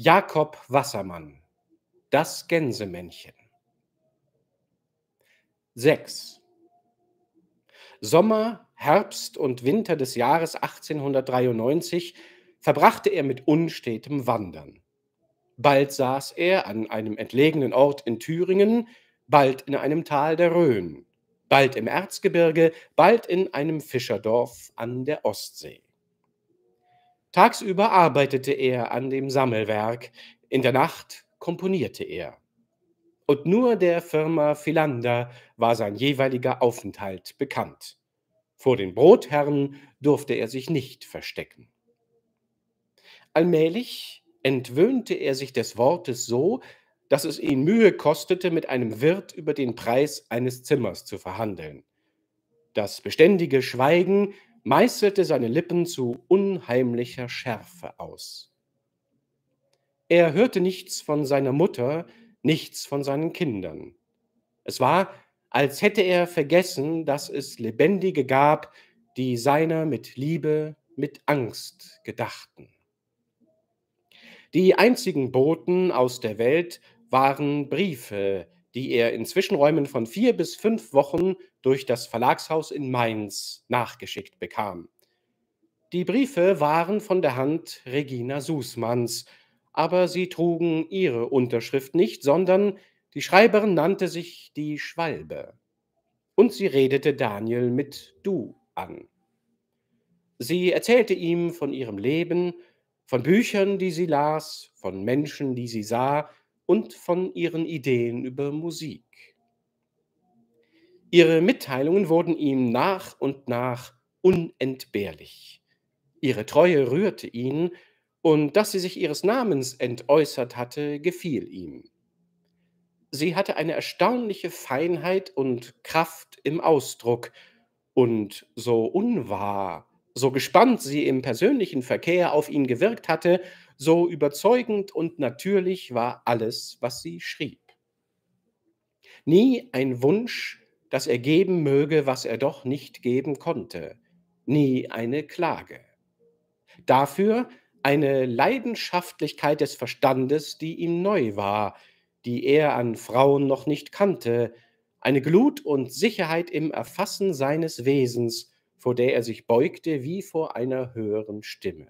Jakob Wassermann, das Gänsemännchen. 6. Sommer, Herbst und Winter des Jahres 1893 verbrachte er mit unstetem Wandern. Bald saß er an einem entlegenen Ort in Thüringen, bald in einem Tal der Rhön, bald im Erzgebirge, bald in einem Fischerdorf an der Ostsee. Tagsüber arbeitete er an dem Sammelwerk, in der Nacht komponierte er. Und nur der Firma Philander war sein jeweiliger Aufenthalt bekannt. Vor den Brotherren durfte er sich nicht verstecken. Allmählich entwöhnte er sich des Wortes so, dass es ihn Mühe kostete, mit einem Wirt über den Preis eines Zimmers zu verhandeln. Das beständige Schweigen meißelte seine Lippen zu unheimlicher Schärfe aus. Er hörte nichts von seiner Mutter, nichts von seinen Kindern. Es war, als hätte er vergessen, dass es Lebendige gab, die seiner mit Liebe, mit Angst gedachten. Die einzigen Boten aus der Welt waren Briefe, die er in Zwischenräumen von vier bis fünf Wochen durch das Verlagshaus in Mainz nachgeschickt bekam. Die Briefe waren von der Hand Regina Sußmanns, aber sie trugen ihre Unterschrift nicht, sondern die Schreiberin nannte sich die Schwalbe. Und sie redete Daniel mit Du an. Sie erzählte ihm von ihrem Leben, von Büchern, die sie las, von Menschen, die sie sah und von ihren Ideen über Musik. Ihre Mitteilungen wurden ihm nach und nach unentbehrlich. Ihre Treue rührte ihn, und dass sie sich ihres Namens entäußert hatte, gefiel ihm. Sie hatte eine erstaunliche Feinheit und Kraft im Ausdruck, und so unwahr, so gespannt sie im persönlichen Verkehr auf ihn gewirkt hatte, so überzeugend und natürlich war alles, was sie schrieb. Nie ein Wunsch, dass er geben möge, was er doch nicht geben konnte, nie eine Klage. Dafür eine Leidenschaftlichkeit des Verstandes, die ihm neu war, die er an Frauen noch nicht kannte, eine Glut und Sicherheit im Erfassen seines Wesens, vor der er sich beugte wie vor einer höheren Stimme.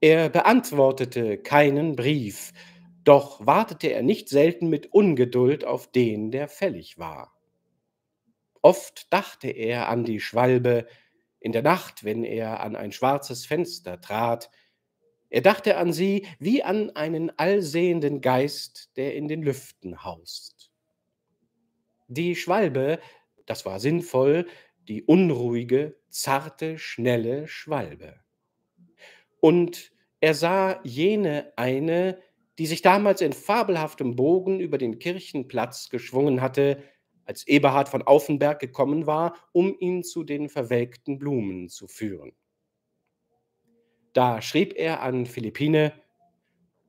Er beantwortete keinen Brief, doch wartete er nicht selten mit Ungeduld auf den, der fällig war. Oft dachte er an die Schwalbe, in der Nacht, wenn er an ein schwarzes Fenster trat. Er dachte an sie wie an einen allsehenden Geist, der in den Lüften haust. Die Schwalbe, das war sinnvoll, die unruhige, zarte, schnelle Schwalbe. Und er sah jene eine, die sich damals in fabelhaftem Bogen über den Kirchenplatz geschwungen hatte, als Eberhard von Aufenberg gekommen war, um ihn zu den verwelkten Blumen zu führen. Da schrieb er an Philippine: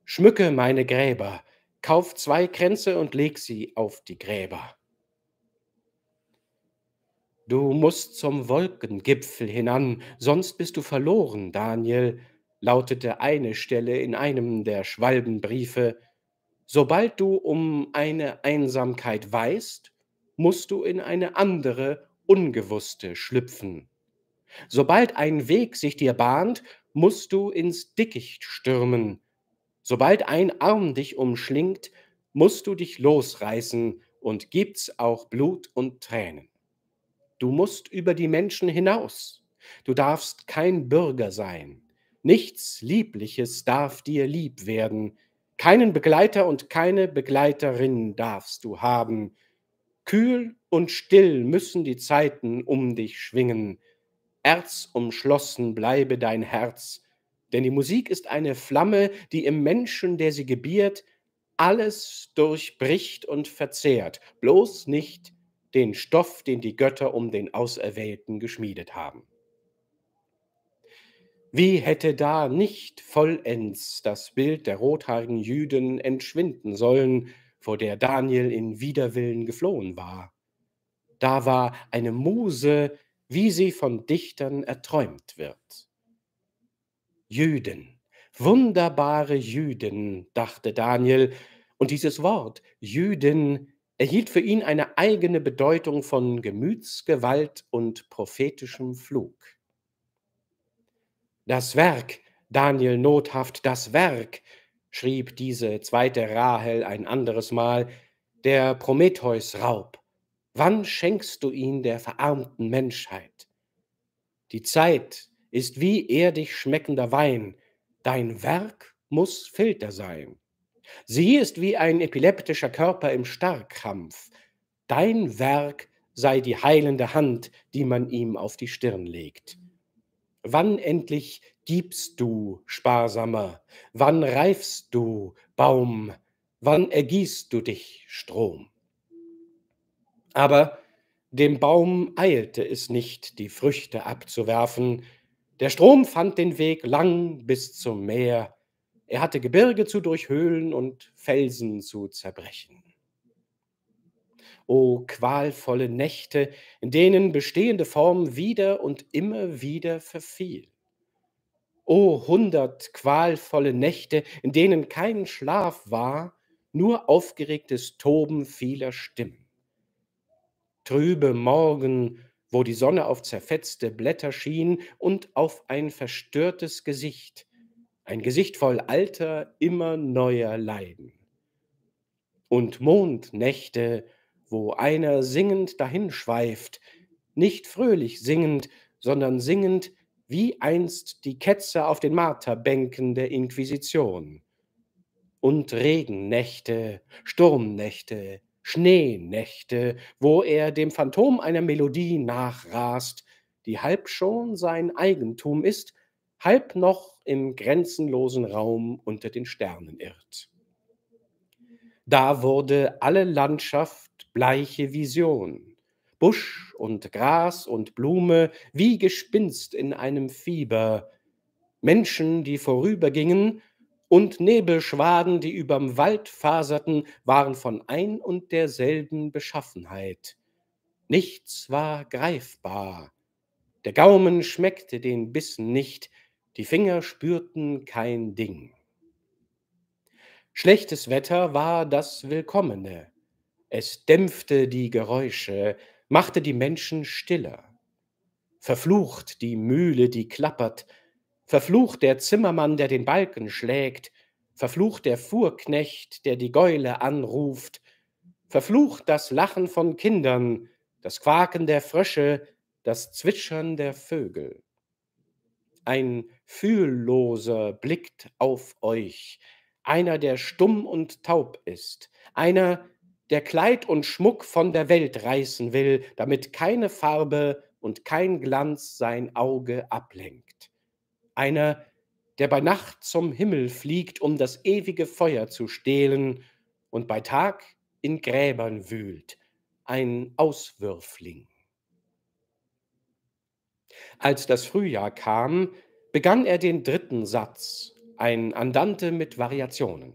Schmücke meine Gräber, kauf zwei Kränze und leg sie auf die Gräber. Du musst zum Wolkengipfel hinan, sonst bist du verloren, Daniel, lautete eine Stelle in einem der Schwalbenbriefe Sobald du um eine Einsamkeit weißt, musst du in eine andere, ungewusste schlüpfen. Sobald ein Weg sich dir bahnt, musst du ins Dickicht stürmen. Sobald ein Arm dich umschlingt, musst du dich losreißen und gibt's auch Blut und Tränen. Du musst über die Menschen hinaus. Du darfst kein Bürger sein. Nichts Liebliches darf dir lieb werden, keinen Begleiter und keine Begleiterin darfst du haben. Kühl und still müssen die Zeiten um dich schwingen. Erzumschlossen bleibe dein Herz, denn die Musik ist eine Flamme, die im Menschen, der sie gebiert, alles durchbricht und verzehrt, bloß nicht den Stoff, den die Götter um den Auserwählten geschmiedet haben. Wie hätte da nicht vollends das Bild der rothaarigen Jüden entschwinden sollen, vor der Daniel in Widerwillen geflohen war? Da war eine Muse, wie sie von Dichtern erträumt wird. Jüden, wunderbare Jüden, dachte Daniel, und dieses Wort Jüden erhielt für ihn eine eigene Bedeutung von Gemütsgewalt und prophetischem Flug. Das Werk, Daniel nothaft, das Werk, schrieb diese zweite Rahel ein anderes Mal, der Prometheus-Raub. Wann schenkst du ihn der verarmten Menschheit? Die Zeit ist wie erdig schmeckender Wein, dein Werk muss Filter sein. Sie ist wie ein epileptischer Körper im Starrkrampf, dein Werk sei die heilende Hand, die man ihm auf die Stirn legt. Wann endlich gibst du, Sparsamer? Wann reifst du, Baum? Wann ergießt du dich, Strom? Aber dem Baum eilte es nicht, die Früchte abzuwerfen. Der Strom fand den Weg lang bis zum Meer. Er hatte Gebirge zu durchhöhlen und Felsen zu zerbrechen o qualvolle Nächte, in denen bestehende Form wieder und immer wieder verfiel. O hundert qualvolle Nächte, in denen kein Schlaf war, nur aufgeregtes Toben vieler Stimmen. Trübe Morgen, wo die Sonne auf zerfetzte Blätter schien und auf ein verstörtes Gesicht, ein Gesicht voll alter, immer neuer Leiden. Und Mondnächte, wo einer singend dahinschweift, nicht fröhlich singend, sondern singend wie einst die Ketzer auf den Marterbänken der Inquisition. Und Regennächte, Sturmnächte, Schneenächte, wo er dem Phantom einer Melodie nachrast, die halb schon sein Eigentum ist, halb noch im grenzenlosen Raum unter den Sternen irrt. Da wurde alle Landschaft bleiche Vision. Busch und Gras und Blume wie Gespinst in einem Fieber. Menschen, die vorübergingen, und Nebelschwaden, die überm Wald faserten, waren von ein und derselben Beschaffenheit. Nichts war greifbar. Der Gaumen schmeckte den Bissen nicht, die Finger spürten kein Ding. Schlechtes Wetter war das Willkommene. Es dämpfte die Geräusche, machte die Menschen stiller. Verflucht die Mühle, die klappert, verflucht der Zimmermann, der den Balken schlägt, verflucht der Fuhrknecht, der die Gäule anruft, verflucht das Lachen von Kindern, das Quaken der Frösche, das Zwitschern der Vögel. Ein fühlloser blickt auf euch, einer, der stumm und taub ist, einer, der Kleid und Schmuck von der Welt reißen will, damit keine Farbe und kein Glanz sein Auge ablenkt. Einer, der bei Nacht zum Himmel fliegt, um das ewige Feuer zu stehlen und bei Tag in Gräbern wühlt, ein Auswürfling. Als das Frühjahr kam, begann er den dritten Satz, ein Andante mit Variationen.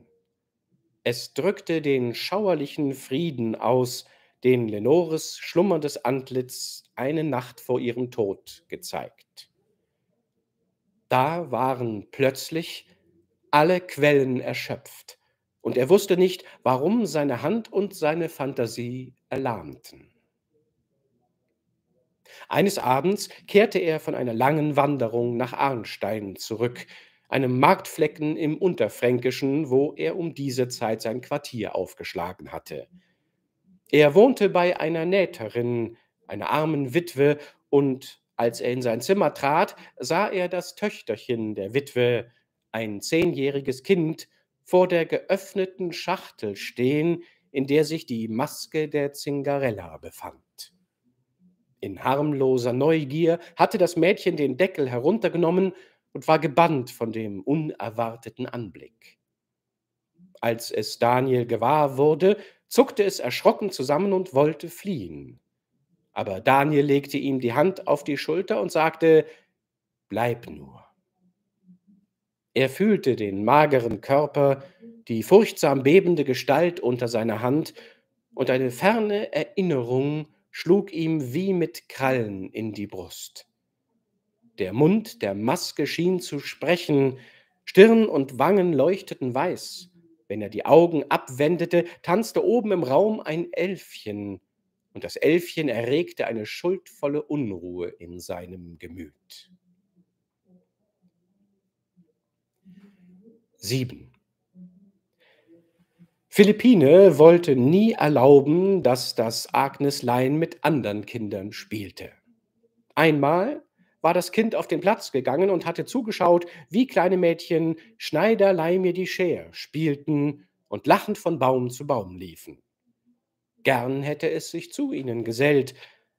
Es drückte den schauerlichen Frieden aus, den Lenores schlummerndes Antlitz eine Nacht vor ihrem Tod gezeigt. Da waren plötzlich alle Quellen erschöpft, und er wusste nicht, warum seine Hand und seine Fantasie erlahmten. Eines Abends kehrte er von einer langen Wanderung nach Arnstein zurück, einem Marktflecken im Unterfränkischen, wo er um diese Zeit sein Quartier aufgeschlagen hatte. Er wohnte bei einer Nähterin, einer armen Witwe, und als er in sein Zimmer trat, sah er das Töchterchen der Witwe, ein zehnjähriges Kind, vor der geöffneten Schachtel stehen, in der sich die Maske der Zingarella befand. In harmloser Neugier hatte das Mädchen den Deckel heruntergenommen und war gebannt von dem unerwarteten Anblick. Als es Daniel gewahr wurde, zuckte es erschrocken zusammen und wollte fliehen. Aber Daniel legte ihm die Hand auf die Schulter und sagte, Bleib nur. Er fühlte den mageren Körper, die furchtsam bebende Gestalt unter seiner Hand, und eine ferne Erinnerung schlug ihm wie mit Krallen in die Brust. Der Mund der Maske schien zu sprechen, Stirn und Wangen leuchteten weiß. Wenn er die Augen abwendete, tanzte oben im Raum ein Elfchen, und das Elfchen erregte eine schuldvolle Unruhe in seinem Gemüt. 7. Philippine wollte nie erlauben, dass das Agneslein mit anderen Kindern spielte. Einmal, war das Kind auf den Platz gegangen und hatte zugeschaut, wie kleine Mädchen Schneider, leih mir die Schere spielten und lachend von Baum zu Baum liefen. Gern hätte es sich zu ihnen gesellt,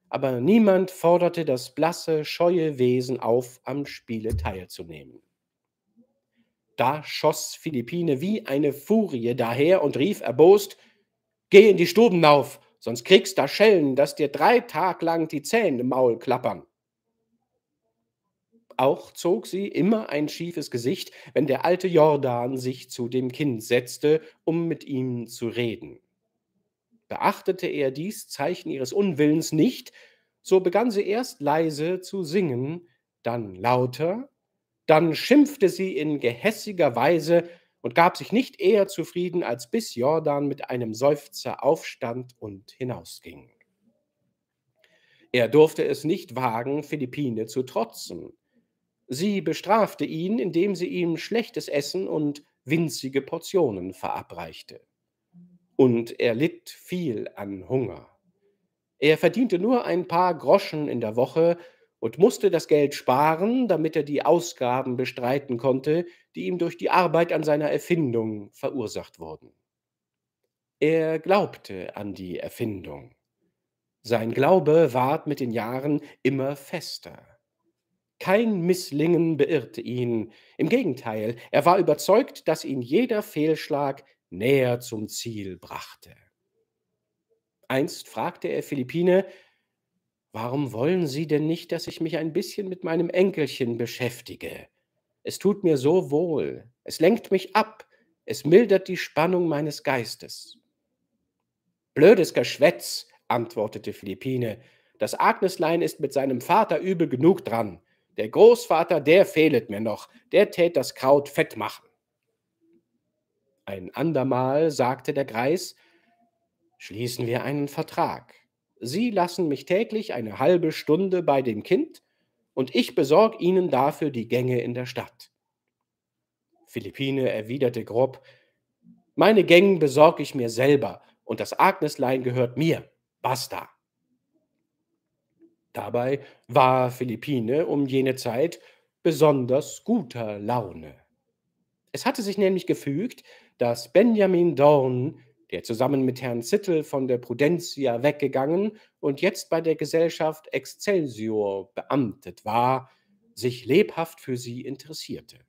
aber niemand forderte das blasse, scheue Wesen auf, am Spiele teilzunehmen. Da schoss Philippine wie eine Furie daher und rief erbost: Geh in die Stuben auf, sonst kriegst da Schellen, dass dir drei Tage lang die Zähne im Maul klappern. Auch zog sie immer ein schiefes Gesicht, wenn der alte Jordan sich zu dem Kind setzte, um mit ihm zu reden. Beachtete er dies Zeichen ihres Unwillens nicht, so begann sie erst leise zu singen, dann lauter, dann schimpfte sie in gehässiger Weise und gab sich nicht eher zufrieden, als bis Jordan mit einem Seufzer aufstand und hinausging. Er durfte es nicht wagen, Philippine zu trotzen. Sie bestrafte ihn, indem sie ihm schlechtes Essen und winzige Portionen verabreichte. Und er litt viel an Hunger. Er verdiente nur ein paar Groschen in der Woche und musste das Geld sparen, damit er die Ausgaben bestreiten konnte, die ihm durch die Arbeit an seiner Erfindung verursacht wurden. Er glaubte an die Erfindung. Sein Glaube ward mit den Jahren immer fester. Kein Misslingen beirrte ihn. Im Gegenteil, er war überzeugt, dass ihn jeder Fehlschlag näher zum Ziel brachte. Einst fragte er Philippine, Warum wollen Sie denn nicht, dass ich mich ein bisschen mit meinem Enkelchen beschäftige? Es tut mir so wohl, es lenkt mich ab, es mildert die Spannung meines Geistes. Blödes Geschwätz, antwortete Philippine, das Agneslein ist mit seinem Vater übel genug dran. Der Großvater, der fehlet mir noch, der tät das Kraut fett machen. Ein andermal sagte der Greis, schließen wir einen Vertrag. Sie lassen mich täglich eine halbe Stunde bei dem Kind und ich besorg Ihnen dafür die Gänge in der Stadt. Philippine erwiderte grob, meine Gänge besorg ich mir selber und das Agneslein gehört mir. Basta. Dabei war Philippine um jene Zeit besonders guter Laune. Es hatte sich nämlich gefügt, dass Benjamin Dorn, der zusammen mit Herrn Zittel von der Prudentia weggegangen und jetzt bei der Gesellschaft Excelsior beamtet war, sich lebhaft für sie interessierte.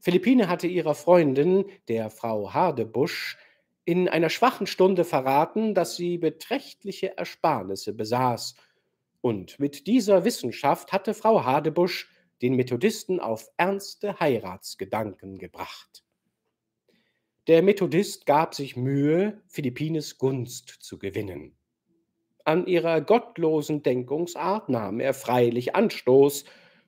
Philippine hatte ihrer Freundin, der Frau Hardebusch, in einer schwachen Stunde verraten, dass sie beträchtliche Ersparnisse besaß. Und mit dieser Wissenschaft hatte Frau Hadebusch den Methodisten auf ernste Heiratsgedanken gebracht. Der Methodist gab sich Mühe, Philippines Gunst zu gewinnen. An ihrer gottlosen Denkungsart nahm er freilich Anstoß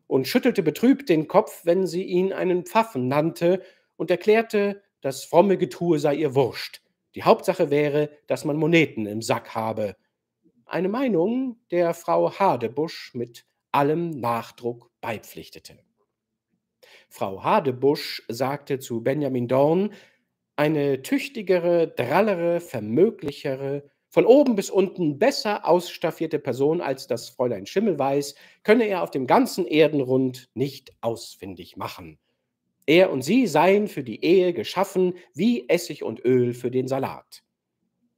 und schüttelte betrübt den Kopf, wenn sie ihn einen Pfaffen nannte und erklärte, das fromme Getue sei ihr wurscht. Die Hauptsache wäre, dass man Moneten im Sack habe. Eine Meinung, der Frau Hadebusch mit allem Nachdruck beipflichtete. Frau Hadebusch sagte zu Benjamin Dorn, eine tüchtigere, drallere, vermöglichere, von oben bis unten besser ausstaffierte Person als das Fräulein Schimmelweis könne er auf dem ganzen Erdenrund nicht ausfindig machen. Er und sie seien für die Ehe geschaffen wie Essig und Öl für den Salat.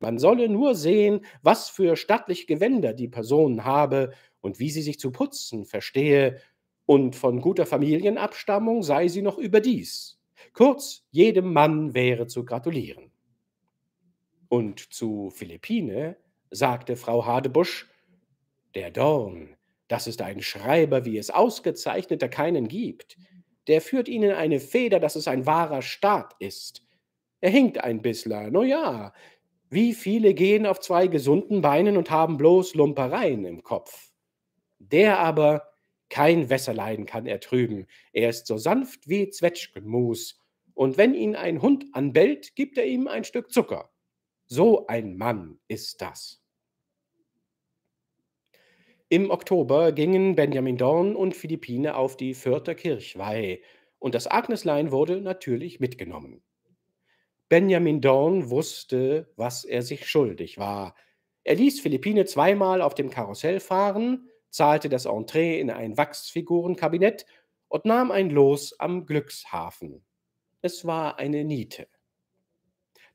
Man solle nur sehen, was für stattliche Gewänder die Person habe und wie sie sich zu putzen verstehe, und von guter Familienabstammung sei sie noch überdies. Kurz, jedem Mann wäre zu gratulieren. Und zu Philippine sagte Frau Hadebusch, der Dorn, das ist ein Schreiber, wie es ausgezeichneter keinen gibt. Der führt ihnen eine Feder, dass es ein wahrer Staat ist. Er hinkt ein bissler, no ja. Wie viele gehen auf zwei gesunden Beinen und haben bloß Lumpereien im Kopf? Der aber kein Wässerlein kann er trüben. Er ist so sanft wie Zwetschgenmus. Und wenn ihn ein Hund anbellt, gibt er ihm ein Stück Zucker. So ein Mann ist das. Im Oktober gingen Benjamin Dorn und Philippine auf die Fürther Kirchweih und das Agneslein wurde natürlich mitgenommen. Benjamin Dorn wusste, was er sich schuldig war. Er ließ Philippine zweimal auf dem Karussell fahren, zahlte das Entree in ein Wachsfigurenkabinett und nahm ein Los am Glückshafen. Es war eine Niete.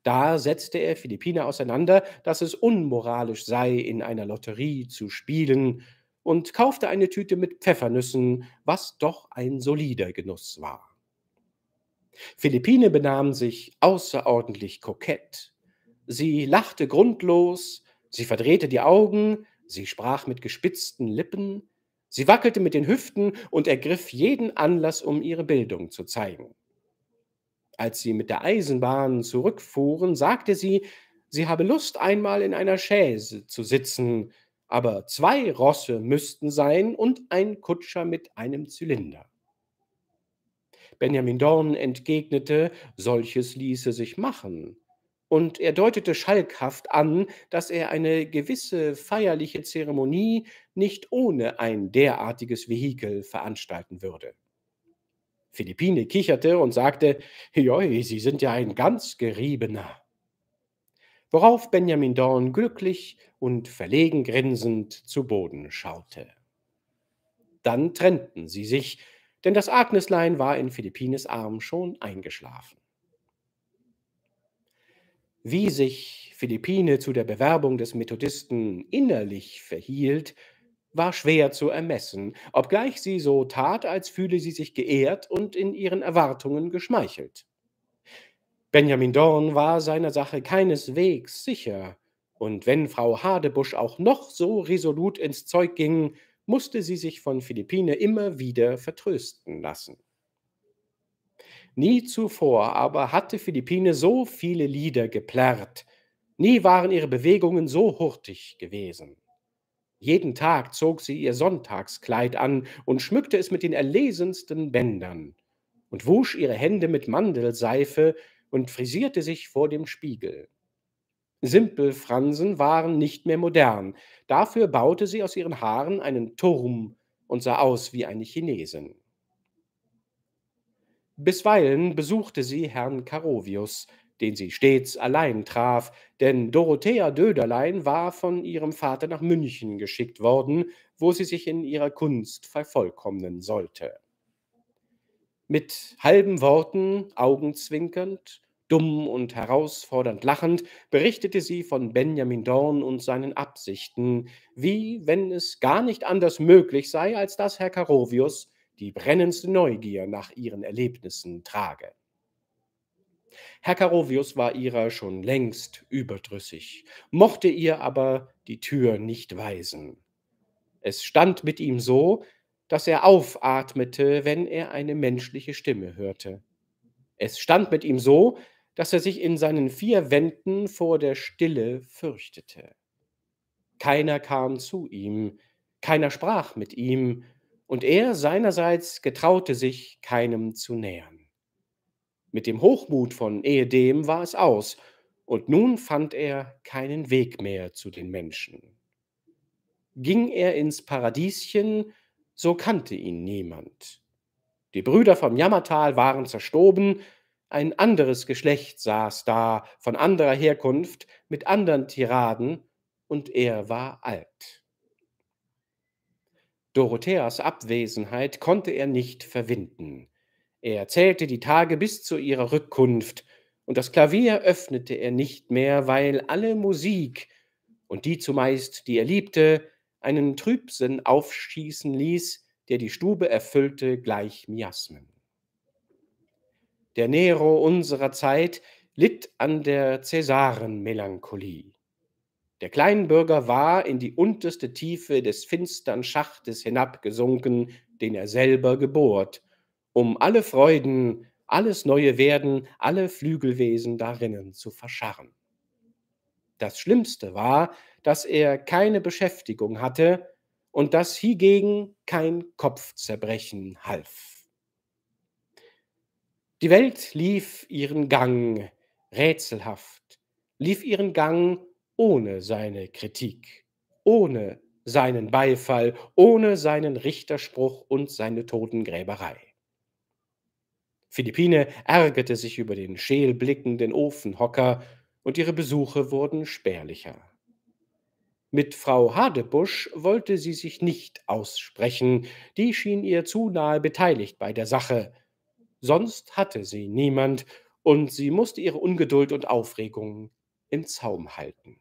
Da setzte er Philippine auseinander, dass es unmoralisch sei, in einer Lotterie zu spielen, und kaufte eine Tüte mit Pfeffernüssen, was doch ein solider Genuss war. Philippine benahm sich außerordentlich kokett. Sie lachte grundlos, sie verdrehte die Augen, sie sprach mit gespitzten Lippen, sie wackelte mit den Hüften und ergriff jeden Anlass, um ihre Bildung zu zeigen. Als sie mit der Eisenbahn zurückfuhren, sagte sie, sie habe Lust, einmal in einer Chaise zu sitzen, aber zwei Rosse müssten sein und ein Kutscher mit einem Zylinder. Benjamin Dorn entgegnete, solches ließe sich machen, und er deutete schalkhaft an, dass er eine gewisse feierliche Zeremonie nicht ohne ein derartiges Vehikel veranstalten würde. Philippine kicherte und sagte, Joi, Sie sind ja ein ganz Geriebener. Worauf Benjamin Dorn glücklich und verlegen grinsend zu Boden schaute. Dann trennten sie sich, denn das Agneslein war in Philippines Arm schon eingeschlafen. Wie sich Philippine zu der Bewerbung des Methodisten innerlich verhielt, war schwer zu ermessen, obgleich sie so tat, als fühle sie sich geehrt und in ihren Erwartungen geschmeichelt. Benjamin Dorn war seiner Sache keineswegs sicher, und wenn Frau Hadebusch auch noch so resolut ins Zeug ging, musste sie sich von Philippine immer wieder vertrösten lassen. Nie zuvor aber hatte Philippine so viele Lieder geplärrt, nie waren ihre Bewegungen so hurtig gewesen. Jeden Tag zog sie ihr Sonntagskleid an und schmückte es mit den erlesensten Bändern und wusch ihre Hände mit Mandelseife und frisierte sich vor dem Spiegel. Simpelfransen waren nicht mehr modern. Dafür baute sie aus ihren Haaren einen Turm und sah aus wie eine Chinesin. Bisweilen besuchte sie Herrn Karovius, den sie stets allein traf, denn Dorothea Döderlein war von ihrem Vater nach München geschickt worden, wo sie sich in ihrer Kunst vervollkommnen sollte. Mit halben Worten, augenzwinkernd, dumm und herausfordernd lachend, berichtete sie von Benjamin Dorn und seinen Absichten, wie wenn es gar nicht anders möglich sei, als dass Herr Carovius die brennendste Neugier nach ihren Erlebnissen trage. Herr Carovius war ihrer schon längst überdrüssig, mochte ihr aber die Tür nicht weisen. Es stand mit ihm so, dass er aufatmete, wenn er eine menschliche Stimme hörte. Es stand mit ihm so, dass er sich in seinen vier Wänden vor der Stille fürchtete. Keiner kam zu ihm, keiner sprach mit ihm, und er seinerseits getraute sich, keinem zu nähern. Mit dem Hochmut von ehedem war es aus, und nun fand er keinen Weg mehr zu den Menschen. Ging er ins Paradieschen, so kannte ihn niemand. Die Brüder vom Jammertal waren zerstoben, ein anderes Geschlecht saß da, von anderer Herkunft, mit anderen Tiraden, und er war alt. Dorotheas Abwesenheit konnte er nicht verwinden. Er zählte die Tage bis zu ihrer Rückkunft, und das Klavier öffnete er nicht mehr, weil alle Musik, und die zumeist, die er liebte, einen Trübsinn aufschießen ließ, der die Stube erfüllte gleich Miasmen. Der Nero unserer Zeit litt an der Cäsarenmelancholie. Der Kleinbürger war in die unterste Tiefe des finstern Schachtes hinabgesunken, den er selber gebohrt, um alle Freuden, alles neue Werden, alle Flügelwesen darinnen zu verscharren. Das Schlimmste war, dass er keine Beschäftigung hatte und dass hiegegen kein Kopfzerbrechen half. Die Welt lief ihren Gang rätselhaft, lief ihren Gang ohne seine Kritik, ohne seinen Beifall, ohne seinen Richterspruch und seine Totengräberei. Philippine ärgerte sich über den scheelblickenden Ofenhocker, und ihre Besuche wurden spärlicher. Mit Frau Hadebusch wollte sie sich nicht aussprechen, die schien ihr zu nahe beteiligt bei der Sache. Sonst hatte sie niemand, und sie musste ihre Ungeduld und Aufregung im Zaum halten.